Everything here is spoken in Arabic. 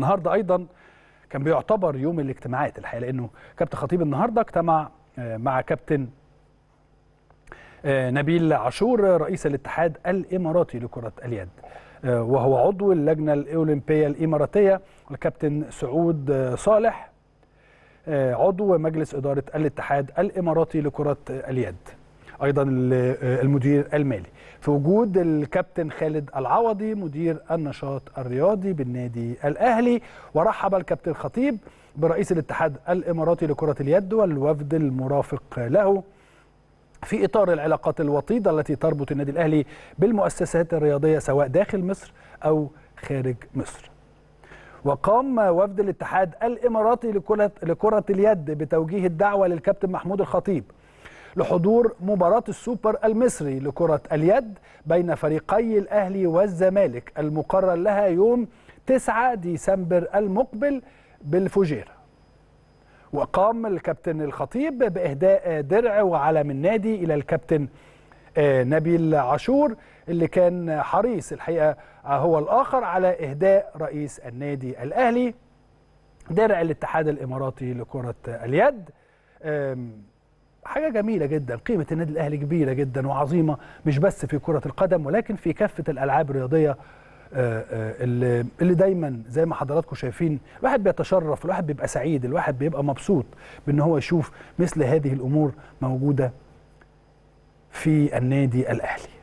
النهارده ايضا كان بيعتبر يوم الاجتماعات الحقيقه لانه كابتن خطيب النهارده اجتمع آه، مع كابتن آه، نبيل عاشور رئيس الاتحاد الاماراتي لكره اليد آه، وهو عضو اللجنه الاولمبيه الاماراتيه الكابتن سعود صالح عضو مجلس اداره الاتحاد الاماراتي لكره اليد ايضا آه، المدير المالي في وجود الكابتن خالد العوضي مدير النشاط الرياضي بالنادي الاهلي ورحب الكابتن خطيب برئيس الاتحاد الاماراتي لكره اليد والوفد المرافق له في اطار العلاقات الوطيده التي تربط النادي الاهلي بالمؤسسات الرياضيه سواء داخل مصر او خارج مصر. وقام وفد الاتحاد الاماراتي لكره لكره اليد بتوجيه الدعوه للكابتن محمود الخطيب لحضور مباراة السوبر المصري لكرة اليد بين فريقي الأهلي والزمالك المقرر لها يوم 9 ديسمبر المقبل بالفجيره وقام الكابتن الخطيب بإهداء درع وعلم النادي إلى الكابتن آه، نبيل عاشور اللي كان حريص الحقيقة آه، هو الآخر على إهداء رئيس النادي الأهلي درع الاتحاد الإماراتي لكرة اليد حاجه جميله جدا قيمه النادي الاهلي كبيره جدا وعظيمه مش بس في كره القدم ولكن في كافه الالعاب الرياضيه آه، آه، اللي, اللي دايما زي ما حضراتكم شايفين الواحد بيتشرف الواحد بيبقى سعيد الواحد بيبقى مبسوط بان هو يشوف مثل هذه الامور موجوده في النادي الاهلي